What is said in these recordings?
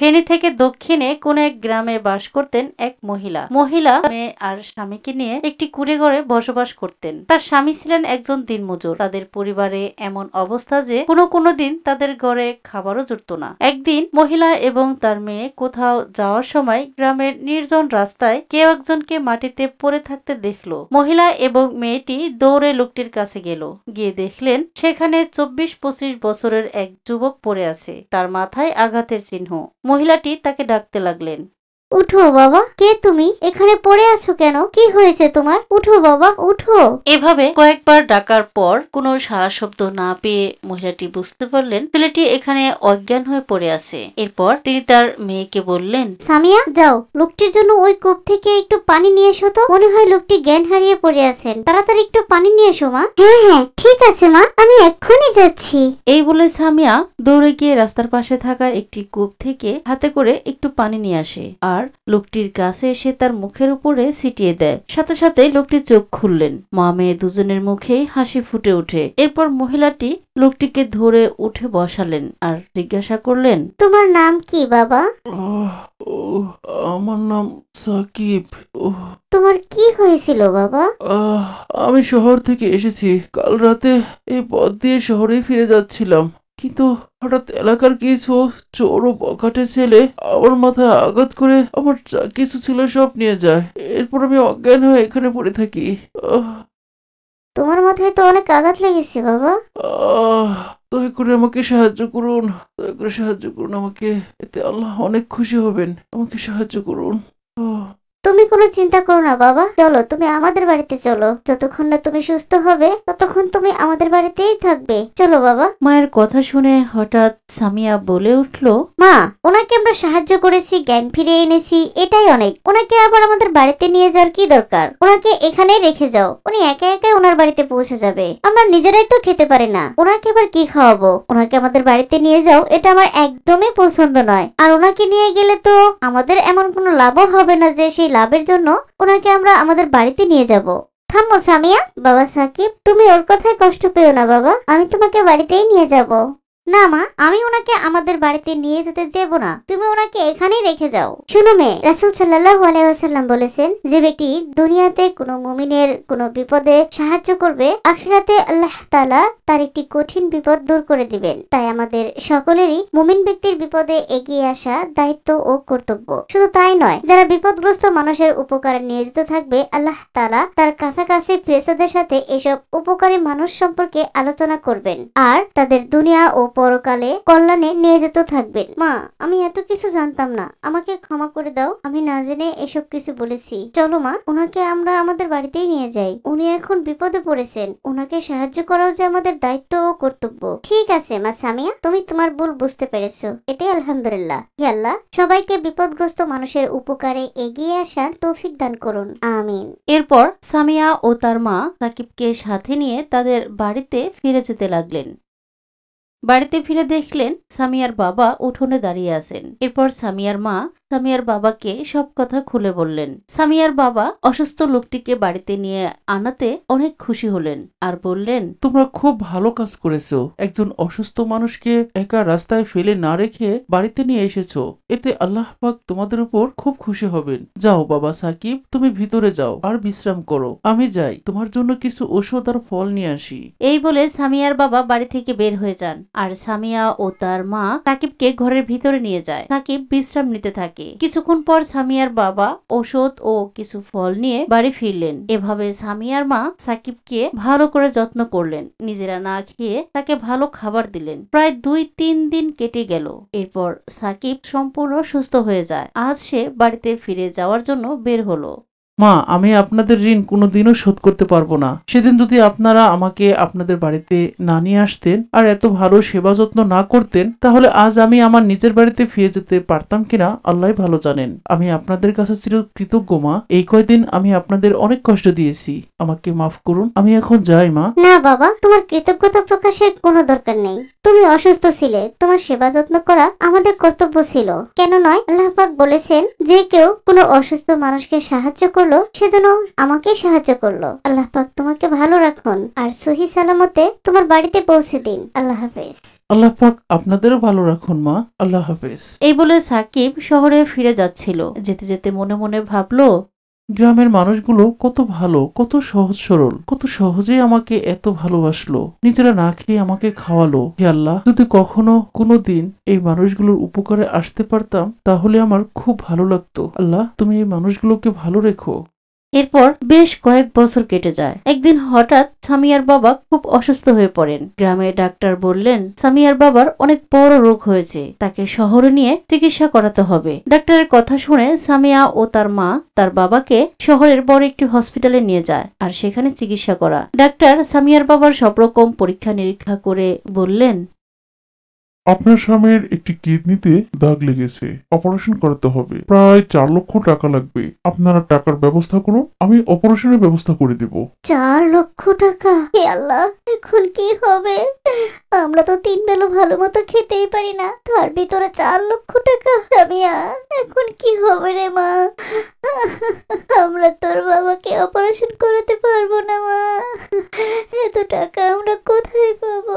ফেনী থেকে দক্ষিণে কোন এক গ্রামে বাস করতেন এক মহিলা মহিলা মেয়ে আর স্বামীকে নিয়ে একটি ঘরে বসবাস করতেন তার স্বামী ছিলেন একজন দিনমজুর তাদের পরিবারে এমন অবস্থা যে কোনো কোনো দিন তাদের ঘরে খাবারও জুটত না একদিন মহিলা এবং তার মেয়ে কোথাও যাওয়ার সময় গ্রামের নির্জন রাস্তায় কেউ একজনকে মাটিতে পড়ে থাকতে দেখলো মহিলা এবং মেয়েটি দৌড়ে লোকটির কাছে গেল গিয়ে দেখলেন সেখানে চব্বিশ পঁচিশ বছরের এক যুবক পড়ে আছে তার মাথায় আঘাতের চিহ্ন মহিলাটি তাকে ডাকতে লাগলেন উঠো বাবা কে তুমি এখানে পড়ে আছো কেন কি হয়েছে তোমার উঠো বাবা উঠো এভাবে কয়েকবার ডাকার পর কোনো সারা শব্দ না পেয়ে মহিলাটি বুঝতে পারলেন ছেলেটি এখানে অজ্ঞান হয়ে পড়ে আছে এরপর তিনি তার মেয়েকে বললেন সামিয়া যাও লোকটির জন্য ওই কূপ থেকে একটু পানি নিয়ে এসো তো মনে হয় লোকটি জ্ঞান হারিয়ে পড়ে আছেন তাড়াতাড়ি একটু পানি নিয়ে এসো মা হ্যাঁ হ্যাঁ ঠিক আছে মা আমি এক্ষুনি যাচ্ছি এই বলে সামিয়া দৌড়ে গিয়ে রাস্তার পাশে থাকা একটি কূপ থেকে হাতে করে একটু পানি নিয়ে আসে আর আর লোকটির কাছে এসে তার মুখের উপরে ছিটিয়ে দেয় সাথে সাথে লোকটি চোখ খুললেন মা মেয়ে দুজনের মুখেই হাসি ফুটে ওঠে এরপর মহিলাটি লোকটিকে ধরে উঠে বসালেন আর জিজ্ঞাসা করলেন তোমার নাম কি বাবা আমার নাম সাকিব তোমার কি হয়েছিল বাবা আমি শহর থেকে এসেছি কাল রাতে এই পথ দিয়ে শহরে ফিরে যাচ্ছিলাম কিন্তু হঠাৎ এলাকার কিছু চোর ও বকাটে ছেলে আমার মাথায় আঘাত করে আমার যা কিছু ছিল সব নিয়ে যায় এরপর আমি অজ্ঞান হয়ে এখানে পড়ে থাকি আহ, তোমার মাথায় তো অনেক আঘাত লেগেছে বাবা আহ, দয়া করে আমাকে সাহায্য করুন দয়া করে সাহায্য করুন আমাকে এতে আল্লাহ অনেক খুশি হবেন আমাকে সাহায্য করুন আহ, তুমি কোনো চিন্তা করো না বাবা চলো তুমি আমাদের বাড়িতে চলো যতক্ষণ না তুমি সুস্থ হবে ততক্ষণ তুমি আমাদের বাড়িতেই থাকবে চলো বাবা মায়ের কথা শুনে হঠাৎ সামিয়া বলে উঠল মা ওনাকে আমরা সাহায্য করেছি জ্ঞান ফিরে এনেছি এটাই অনেক ওনাকে আবার আমাদের বাড়িতে নিয়ে যাওয়ার কি দরকার ওনাকে এখানেই রেখে যাও উনি একা একাই ওনার বাড়িতে পৌঁছে যাবে আমরা নিজেরাই তো খেতে পারি না ওনাকে আবার কি খাওয়াবো ওনাকে আমাদের বাড়িতে নিয়ে যাও এটা আমার একদমই পছন্দ নয় আর ওনাকে নিয়ে গেলে তো আমাদের এমন কোনো লাভও হবে না যে সেই লাভের জন্য ওনাকে আমরা আমাদের বাড়িতে নিয়ে যাব থামো সামিয়া বাবা সাকিব তুমি ওর কথায় কষ্ট পেও না বাবা আমি তোমাকে বাড়িতেই নিয়ে যাব না মা আমি ওনাকে আমাদের বাড়িতে নিয়ে যেতে দেব না তুমি ওনাকে এখানেই রেখে যাও শুনো মেয়ে রাসুল সাল্লাহ আলাইসাল্লাম বলেছেন যে ব্যক্তি দুনিয়াতে কোনো মুমিনের কোনো বিপদে সাহায্য করবে আখিরাতে আল্লাহ তালা তার একটি কঠিন বিপদ দূর করে দিবেন তাই আমাদের সকলেরই মুমিন ব্যক্তির বিপদে এগিয়ে আসা দায়িত্ব ও কর্তব্য শুধু তাই নয় যারা বিপদগ্রস্ত মানুষের উপকারে নিয়োজিত থাকবে আল্লাহ তালা তার কাছাকাছি ফ্রেসাদের সাথে এসব উপকারী মানুষ সম্পর্কে আলোচনা করবেন আর তাদের দুনিয়া ও পরকালে কল্যাণে নিয়ে যেতে থাকবেন মা আমি এত কিছু জানতাম না আমাকে ক্ষমা করে দাও আমি না জেনে এসব কিছু বলেছি চলো মা ওনাকে আমরা আমাদের বাড়িতেই নিয়ে যাই উনি এখন বিপদে পড়েছেন ওনাকে সাহায্য করাও যে আমাদের দায়িত্ব ও কর্তব্য ঠিক আছে মা সামিয়া তুমি তোমার ভুল বুঝতে পেরেছো এতে আলহামদুলিল্লাহ হে আল্লাহ সবাইকে বিপদগ্রস্ত মানুষের উপকারে এগিয়ে আসার তৌফিক দান করুন আমিন এরপর সামিয়া ও তার মা সাকিবকে সাথে নিয়ে তাদের বাড়িতে ফিরে যেতে লাগলেন বাড়িতে ফিরে দেখলেন সামিয়ার বাবা উঠোনে দাঁড়িয়ে আছেন এরপর সামিয়ার মা সামিয়ার বাবাকে সব কথা খুলে বললেন সামিয়ার বাবা অসুস্থ লোকটিকে বাড়িতে নিয়ে আনাতে অনেক খুশি হলেন আর বললেন তোমরা খুব ভালো কাজ করেছো একজন অসুস্থ মানুষকে একা রাস্তায় ফেলে না রেখে বাড়িতে নিয়ে এসেছো এতে আল্লাহ পাক তোমাদের উপর খুব খুশি হবেন যাও বাবা সাকিব তুমি ভিতরে যাও আর বিশ্রাম করো আমি যাই তোমার জন্য কিছু ওষুধ আর ফল নিয়ে আসি এই বলে সামিয়ার বাবা বাড়ি থেকে বের হয়ে যান আর সামিয়া ও তার মা সাকিবকে ঘরের ভিতরে নিয়ে যায় সাকিব বিশ্রাম নিতে থাকে থাকে কিছুক্ষণ পর সামিয়ার বাবা ঔষধ ও কিছু ফল নিয়ে বাড়ি ফিরলেন এভাবে সামিয়ার মা সাকিবকে ভালো করে যত্ন করলেন নিজেরা না খেয়ে তাকে ভালো খাবার দিলেন প্রায় দুই তিন দিন কেটে গেল এরপর সাকিব সম্পূর্ণ সুস্থ হয়ে যায় আজ সে বাড়িতে ফিরে যাওয়ার জন্য বের হলো মা আমি আপনাদের ঋণ কোনোদিনও শোধ করতে পারবো না সেদিন যদি আপনারা আমাকে আপনাদের বাড়িতে না নিয়ে আসতেন আর এত ভালো সেবা যত্ন না করতেন তাহলে আজ আমি আমার নিজের বাড়িতে ফিরে যেতে পারতাম কিনা আল্লাহ ভালো জানেন আমি আপনাদের কাছে ছিল কৃতজ্ঞ মা এই কয়দিন আমি আপনাদের অনেক কষ্ট দিয়েছি আমাকে মাফ করুন আমি এখন যাই মা না বাবা তোমার কৃতজ্ঞতা প্রকাশের কোনো দরকার নেই তুমি অসুস্থ ছিলে তোমার সেবা যত্ন করা আমাদের কর্তব্য ছিল কেন নয় আল্লাহ বলেছেন যে কেউ কোনো অসুস্থ মানুষকে সাহায্য করলে হলো সেজন্য আমাকে সাহায্য করলো আল্লাহ পাক তোমাকে ভালো রাখুন আর সহি সালামতে তোমার বাড়িতে পৌঁছে দিন আল্লাহ হাফেজ আল্লাহ পাক আপনাদেরও ভালো রাখুন মা আল্লাহ হাফেজ এই বলে সাকিব শহরে ফিরে যাচ্ছিল যেতে যেতে মনে মনে ভাবলো গ্রামের মানুষগুলো কত ভালো কত সহজ সরল কত সহজে আমাকে এত ভালোবাসলো নিজেরা না খেয়ে আমাকে খাওয়ালো হে আল্লাহ যদি কখনো কোনো দিন এই মানুষগুলোর উপকারে আসতে পারতাম তাহলে আমার খুব ভালো লাগতো আল্লাহ তুমি এই মানুষগুলোকে ভালো রেখো এরপর বেশ কয়েক বছর কেটে যায় একদিন হঠাৎ সামিয়ার বাবা খুব অসুস্থ হয়ে পড়েন গ্রামে ডাক্তার বললেন সামিয়ার বাবার অনেক বড় রোগ হয়েছে তাকে শহরে নিয়ে চিকিৎসা করাতে হবে ডাক্তারের কথা শুনে সামিয়া ও তার মা তার বাবাকে শহরের বড় একটি হসপিটালে নিয়ে যায় আর সেখানে চিকিৎসা করা ডাক্তার সামিয়ার বাবার সব রকম পরীক্ষা নিরীক্ষা করে বললেন আপনার স্বামীর একটি কিডনিতে দাগ লেগেছে অপারেশন করাতে হবে প্রায় চার লক্ষ টাকা লাগবে আপনারা টাকার ব্যবস্থা করুন আমি অপারেশনের ব্যবস্থা করে দেব চার লক্ষ টাকা হে আল্লাহ এখন কি হবে আমরা তো তিন বেলা ভালো মতো খেতেই পারি না তার ভিতরে চার লক্ষ টাকা সামিয়া এখন কি হবে রে মা আমরা তোর বাবাকে অপারেশন করাতে পারবো না মা এত টাকা আমরা কোথায় পাবো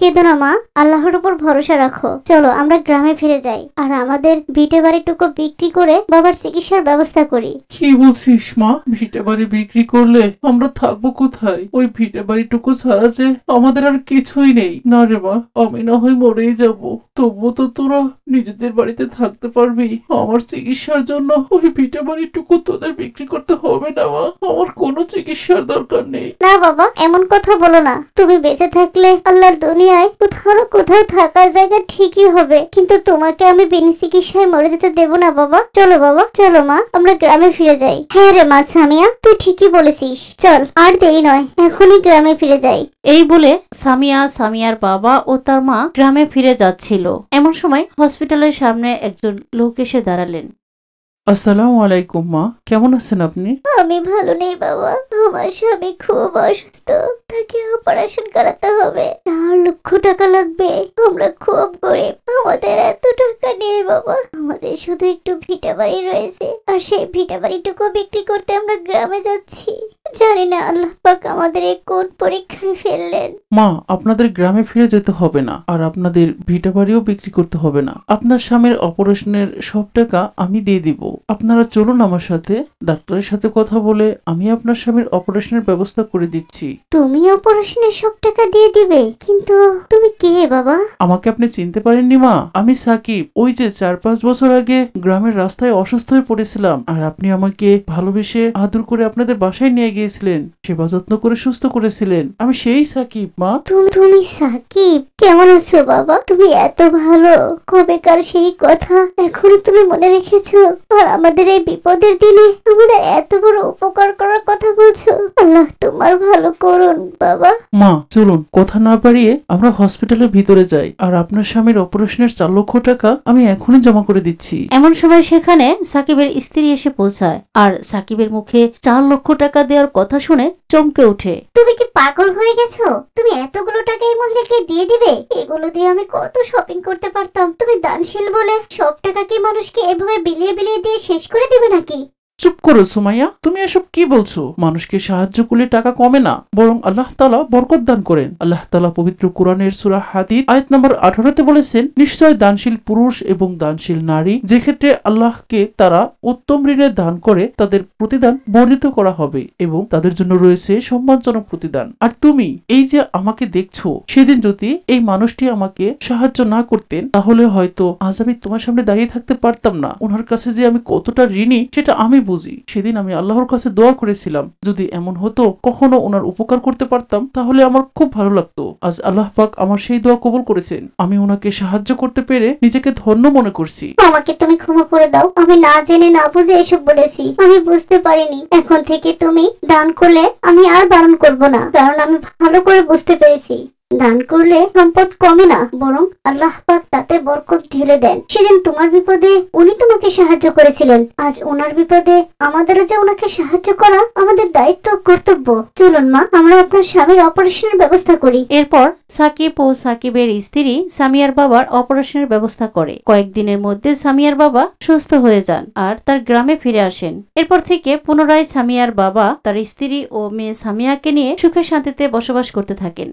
কেঁদো না মা আল্লাহর উপর ভরসা রাখো চলো আমরা গ্রামে ফিরে যাই আর আমাদের ভিটে বাড়িটুকু বিক্রি করে বাবার চিকিৎসার ব্যবস্থা করি কি বলছিস মা ভিটে বাড়ি বিক্রি করলে আমরা থাকবো কোথায় ওই ভিটে বাড়িটুকু ছাড়া যে আমাদের আর কিছুই নেই না রে মা আমি না হয় মরেই যাব তবুও তো তোরা নিজেদের বাড়িতে থাকতে পারবি আমার চিকিৎসার জন্য ওই ভিটে বাড়িটুকু তোদের বিক্রি করতে হবে না মা আমার কোনো চিকিৎসার দরকার নেই না বাবা এমন কথা বলো না তুমি বেঁচে থাকলে আল্লাহর দুনিয়া দুনিয়ায় কোথাও কোথাও থাকার জায়গা ঠিকই হবে কিন্তু তোমাকে আমি বিনি চিকিৎসায় মরে যেতে দেব না বাবা চলো বাবা চলো মা আমরা গ্রামে ফিরে যাই হ্যাঁ রে মা সামিয়া তুই ঠিকই বলেছিস চল আর দেরি নয় এখনই গ্রামে ফিরে যাই এই বলে সামিয়া সামিয়ার বাবা ও তার মা গ্রামে ফিরে যাচ্ছিল এমন সময় হসপিটালের সামনে একজন লোক এসে দাঁড়ালেন আসসালামু আলাইকুম মা কেমন আছেন আপনি আমি ভালো নেই বাবা আমার স্বামী খুব অসুস্থ তাকে অপারেশন করাতে হবে চার লক্ষ টাকা লাগবে আমরা খুব গরিব আমাদের এত টাকা নেই বাবা আমাদের শুধু একটু ভিটা বাড়ি রয়েছে আর সেই ভিটা বাড়িটুকু বিক্রি করতে আমরা গ্রামে যাচ্ছি জানি না আল্লাহ পাক আমাদের এই কোন পরীক্ষায় ফেললেন মা আপনাদের গ্রামে ফিরে যেতে হবে না আর আপনাদের ভিটা বাড়িও বিক্রি করতে হবে না আপনার স্বামীর অপারেশনের সব টাকা আমি দিয়ে দিব আপনারা চলুন আমার সাথে ডাক্তারের সাথে কথা বলে আমি আপনার স্বামীর অপারেশনের ব্যবস্থা করে দিচ্ছি তুমি অপারেশনের সব টাকা দিয়ে দিবে কিন্তু তুমি কে বাবা আমাকে আপনি চিনতে পারেননি মা আমি সাকিব ওই যে চার পাঁচ বছর আগে গ্রামের রাস্তায় অসুস্থ হয়ে পড়েছিলাম আর আপনি আমাকে ভালোবেসে আদর করে আপনাদের বাসায় নিয়ে গিয়েছিলেন সেবা যত্ন করে সুস্থ করেছিলেন আমি সেই সাকিব মা তুমি তুমি সাকিব কেমন আছো বাবা তুমি এত ভালো কবেকার সেই কথা এখনো তুমি মনে রেখেছো আর আমাদের এই বিপদের দিনে আমাদের এত বড় উপকার করার কথা বলছো আল্লাহ আমার ভালো করুন বাবা মা চলুন কথা না বাড়িয়ে আমরা হসপিটালের ভিতরে যাই আর আপনার স্বামীর অপারেশনের চার লক্ষ টাকা আমি এখনই জমা করে দিচ্ছি এমন সময় সেখানে সাকিবের স্ত্রী এসে পৌঁছায় আর সাকিবের মুখে চার লক্ষ টাকা দেওয়ার কথা শুনে চমকে ওঠে তুমি কি পাগল হয়ে গেছো তুমি এতগুলো টাকা এই মহিলাকে দিয়ে দিবে এগুলো দিয়ে আমি কত শপিং করতে পারতাম তুমি দানশীল বলে সব টাকা কি মানুষকে এভাবে বিলিয়ে বিলিয়ে দিয়ে শেষ করে দিবে নাকি চুপ করো সুমাইয়া তুমি এসব কি বলছো মানুষকে সাহায্য করলে টাকা কমে না বরং আল্লাহ তালা বরকত দান করেন আল্লাহ তালা পবিত্র কোরআনের সুরা হাদিদ আয়াত নম্বর আঠারোতে বলেছেন নিশ্চয় দানশীল পুরুষ এবং দানশীল নারী যে ক্ষেত্রে আল্লাহকে তারা উত্তম ঋণে দান করে তাদের প্রতিদান বর্ধিত করা হবে এবং তাদের জন্য রয়েছে সম্মানজনক প্রতিদান আর তুমি এই যে আমাকে দেখছো সেদিন যদি এই মানুষটি আমাকে সাহায্য না করতেন তাহলে হয়তো আজ আমি তোমার সামনে দাঁড়িয়ে থাকতে পারতাম না ওনার কাছে যে আমি কতটা ঋণী সেটা আমি বুঝি সেদিন আমি আল্লাহর কাছে দোয়া করেছিলাম যদি এমন হতো কখনো ওনার উপকার করতে পারতাম তাহলে আমার খুব ভালো লাগতো আজ আল্লাহ পাক আমার সেই দোয়া কবুল করেছেন আমি ওনাকে সাহায্য করতে পেরে নিজেকে ধন্য মনে করছি আমাকে তুমি ক্ষমা করে দাও আমি না জেনে না বুঝে এসব বলেছি আমি বুঝতে পারিনি এখন থেকে তুমি দান করলে আমি আর বারণ করব না কারণ আমি ভালো করে বুঝতে পেরেছি দান করলে সম্পদ কমে না বরং আল্লাহ পাক তাতে বরকত ঢেলে দেন সেদিন তোমার বিপদে উনি তোমাকে সাহায্য করেছিলেন আজ ওনার বিপদে আমাদের যে ওনাকে সাহায্য করা আমাদের দায়িত্ব কর্তব্য চলুন মা আমরা আপনার স্বামীর অপারেশনের ব্যবস্থা করি এরপর সাকিব ও সাকিবের স্ত্রী সামিয়ার বাবার অপারেশনের ব্যবস্থা করে কয়েকদিনের মধ্যে সামিয়ার বাবা সুস্থ হয়ে যান আর তার গ্রামে ফিরে আসেন এরপর থেকে পুনরায় সামিয়ার বাবা তার স্ত্রী ও মেয়ে সামিয়াকে নিয়ে সুখে শান্তিতে বসবাস করতে থাকেন